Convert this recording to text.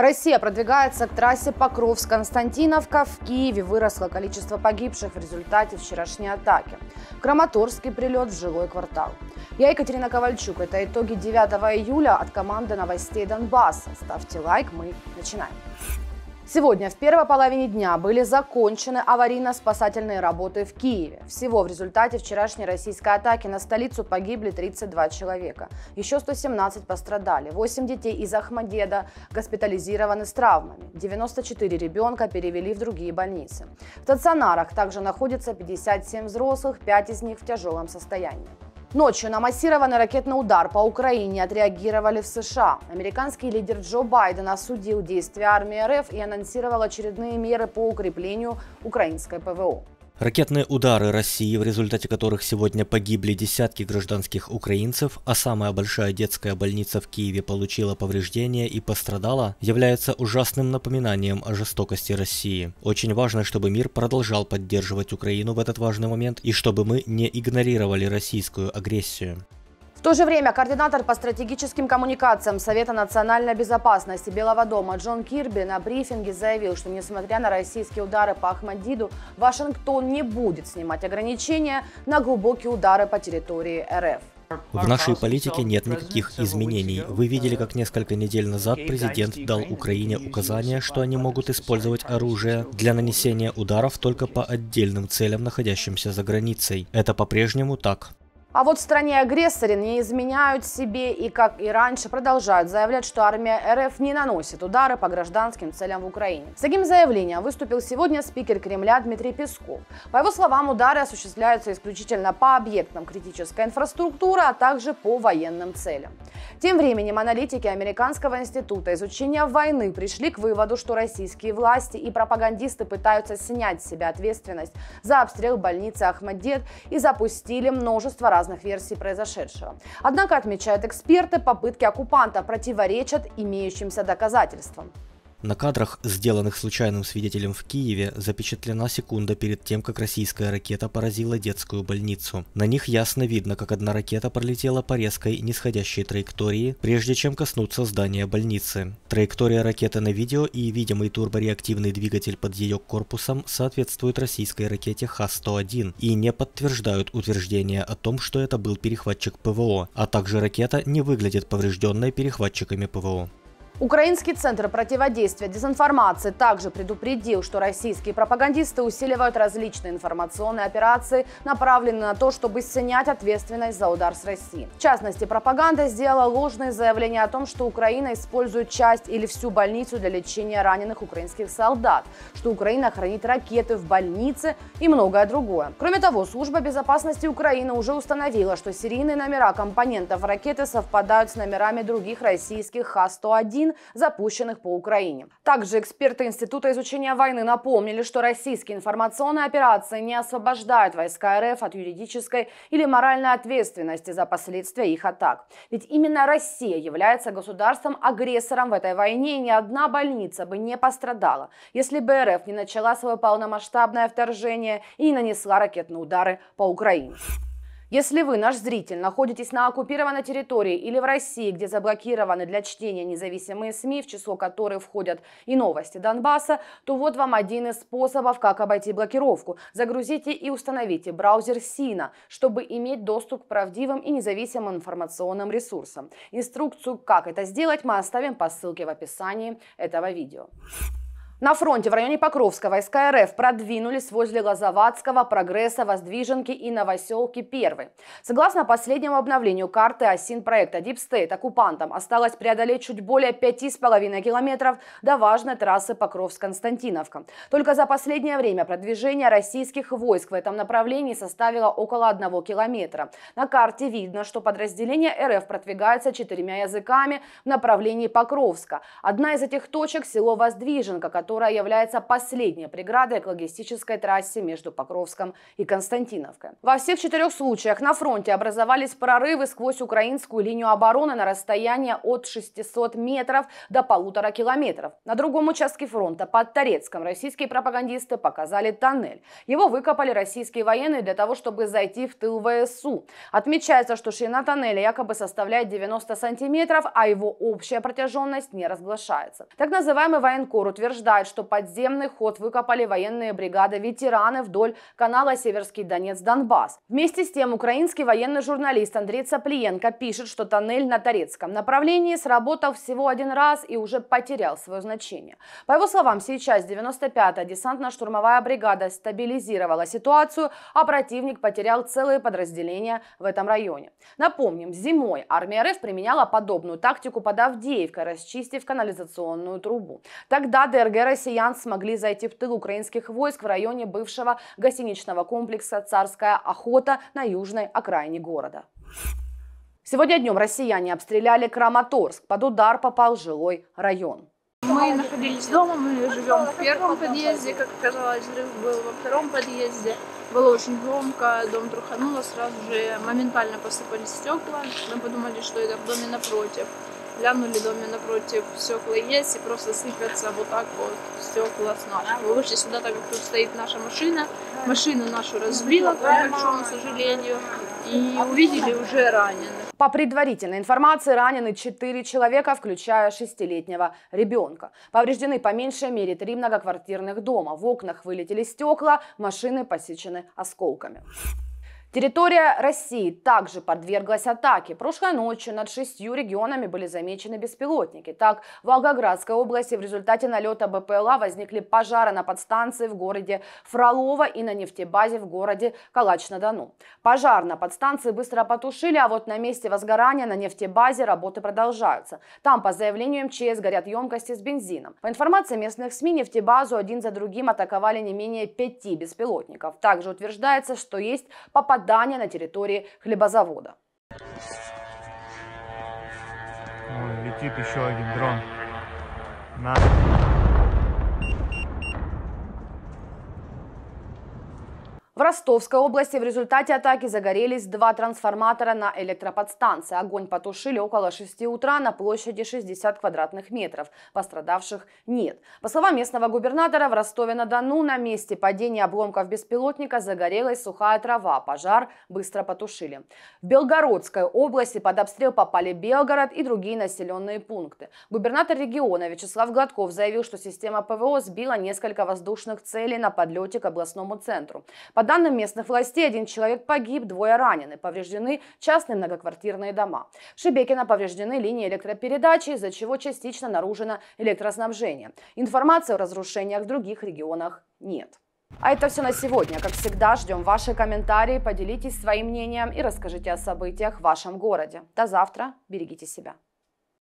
Россия продвигается к трассе Покровск-Константиновка. В Киеве выросло количество погибших в результате вчерашней атаки. Краматорский прилет в жилой квартал. Я Екатерина Ковальчук. Это итоги 9 июля от команды новостей Донбасса. Ставьте лайк, мы начинаем. Сегодня в первой половине дня были закончены аварийно-спасательные работы в Киеве. Всего в результате вчерашней российской атаки на столицу погибли 32 человека. Еще 117 пострадали. 8 детей из Ахмадеда госпитализированы с травмами. 94 ребенка перевели в другие больницы. В стационарах также находится 57 взрослых, 5 из них в тяжелом состоянии. Ночью на массированный ракетный удар по Украине отреагировали в США. Американский лидер Джо Байден осудил действия армии РФ и анонсировал очередные меры по укреплению украинской ПВО. Ракетные удары России, в результате которых сегодня погибли десятки гражданских украинцев, а самая большая детская больница в Киеве получила повреждения и пострадала, являются ужасным напоминанием о жестокости России. Очень важно, чтобы мир продолжал поддерживать Украину в этот важный момент и чтобы мы не игнорировали российскую агрессию. В то же время координатор по стратегическим коммуникациям Совета национальной безопасности Белого дома Джон Кирби на брифинге заявил, что несмотря на российские удары по Ахмадиду, Вашингтон не будет снимать ограничения на глубокие удары по территории РФ. В нашей политике нет никаких изменений. Вы видели, как несколько недель назад президент дал Украине указание, что они могут использовать оружие для нанесения ударов только по отдельным целям, находящимся за границей. Это по-прежнему так. А вот в стране агрессоре не изменяют себе и, как и раньше, продолжают заявлять, что армия РФ не наносит удары по гражданским целям в Украине. С таким заявлением выступил сегодня спикер Кремля Дмитрий Песков. По его словам, удары осуществляются исключительно по объектам критической инфраструктуры, а также по военным целям. Тем временем аналитики Американского института изучения войны пришли к выводу, что российские власти и пропагандисты пытаются снять с себя ответственность за обстрел больницы Ахмадет и запустили множество разных версий произошедшего. Однако, отмечают эксперты, попытки оккупанта противоречат имеющимся доказательствам. На кадрах, сделанных случайным свидетелем в Киеве, запечатлена секунда перед тем, как российская ракета поразила детскую больницу. На них ясно видно, как одна ракета пролетела по резкой нисходящей траектории, прежде чем коснуться здания больницы. Траектория ракеты на видео и видимый турбореактивный двигатель под ее корпусом соответствуют российской ракете Х-101 и не подтверждают утверждение о том, что это был перехватчик ПВО, а также ракета не выглядит поврежденной перехватчиками ПВО. Украинский центр противодействия дезинформации также предупредил, что российские пропагандисты усиливают различные информационные операции, направленные на то, чтобы снять ответственность за удар с России. В частности, пропаганда сделала ложные заявления о том, что Украина использует часть или всю больницу для лечения раненых украинских солдат, что Украина хранит ракеты в больнице и многое другое. Кроме того, Служба безопасности Украины уже установила, что серийные номера компонентов ракеты совпадают с номерами других российских Х-101 запущенных по Украине. Также эксперты Института изучения войны напомнили, что российские информационные операции не освобождают войска РФ от юридической или моральной ответственности за последствия их атак. Ведь именно Россия является государством-агрессором в этой войне, и ни одна больница бы не пострадала, если бы РФ не начала свое полномасштабное вторжение и не нанесла ракетные удары по Украине. Если вы, наш зритель, находитесь на оккупированной территории или в России, где заблокированы для чтения независимые СМИ, в число которых входят и новости Донбасса, то вот вам один из способов, как обойти блокировку. Загрузите и установите браузер Сина, чтобы иметь доступ к правдивым и независимым информационным ресурсам. Инструкцию, как это сделать, мы оставим по ссылке в описании этого видео. На фронте в районе Покровска войска РФ продвинулись возле Лозоватского, Прогресса, Воздвиженки и Новоселки первой. Согласно последнему обновлению карты ОСИН проекта Deep State, оккупантам осталось преодолеть чуть более 5,5 километров до важной трассы Покровск-Константиновка. Только за последнее время продвижение российских войск в этом направлении составило около 1 километра. На карте видно, что подразделения РФ продвигаются четырьмя языками в направлении Покровска. Одна из этих точек – село Воздвиженка, которое которая является последней преградой к логистической трассе между Покровском и Константиновкой. Во всех четырех случаях на фронте образовались прорывы сквозь украинскую линию обороны на расстояние от 600 метров до полутора километров. На другом участке фронта, под Торецком, российские пропагандисты показали тоннель. Его выкопали российские военные для того, чтобы зайти в тыл ВСУ. Отмечается, что ширина тоннеля якобы составляет 90 сантиметров, а его общая протяженность не разглашается. Так называемый военкор утверждает, утверждает, что подземный ход выкопали военные бригады ветераны вдоль канала Северский Донец-Донбасс. Вместе с тем, украинский военный журналист Андрей Цаплиенко пишет, что тоннель на Торецком направлении сработал всего один раз и уже потерял свое значение. По его словам, сейчас 95-я десантно-штурмовая бригада стабилизировала ситуацию, а противник потерял целые подразделения в этом районе. Напомним, зимой армия РФ применяла подобную тактику под Авдеевкой, расчистив канализационную трубу. Тогда ДРГР россиян смогли зайти в тыл украинских войск в районе бывшего гостиничного комплекса «Царская охота» на южной окраине города. Сегодня днем россияне обстреляли Краматорск. Под удар попал жилой район. Мы находились дома, мы живем в первом подъезде, как оказалось, взрыв был во втором подъезде. Было очень громко, дом трухануло, сразу же моментально посыпались стекла. Мы подумали, что это в доме напротив глянули доме напротив, стекла есть, и просто сыпятся вот так вот стекла с нашего. Вы вышли сюда, так как тут стоит наша машина. Машину нашу разбила, к большому сожалению, и увидели уже раненых. По предварительной информации, ранены 4 человека, включая 6-летнего ребенка. Повреждены по меньшей мере три многоквартирных дома. В окнах вылетели стекла, машины посечены осколками. Территория России также подверглась атаке. Прошлой ночью над шестью регионами были замечены беспилотники. Так, в Волгоградской области в результате налета БПЛА возникли пожары на подстанции в городе Фролово и на нефтебазе в городе Калач-на-Дону. Пожар на подстанции быстро потушили, а вот на месте возгорания на нефтебазе работы продолжаются. Там, по заявлению МЧС, горят емкости с бензином. По информации местных СМИ, нефтебазу один за другим атаковали не менее пяти беспилотников. Также утверждается, что есть попадание Дания на территории хлебозавода. Ой, летит еще один дрон. На. В Ростовской области в результате атаки загорелись два трансформатора на электроподстанции. Огонь потушили около 6 утра на площади 60 квадратных метров. Пострадавших нет. По словам местного губернатора, в Ростове-на-Дону на месте падения обломков беспилотника загорелась сухая трава. Пожар быстро потушили. В Белгородской области под обстрел попали Белгород и другие населенные пункты. Губернатор региона Вячеслав Гладков заявил, что система ПВО сбила несколько воздушных целей на подлете к областному центру. По данным местных властей, один человек погиб, двое ранены, повреждены частные многоквартирные дома. В Шебекино повреждены линии электропередачи, из-за чего частично нарушено электроснабжение. Информации о разрушениях в других регионах нет. А это все на сегодня. Как всегда, ждем ваши комментарии, поделитесь своим мнением и расскажите о событиях в вашем городе. До завтра. Берегите себя.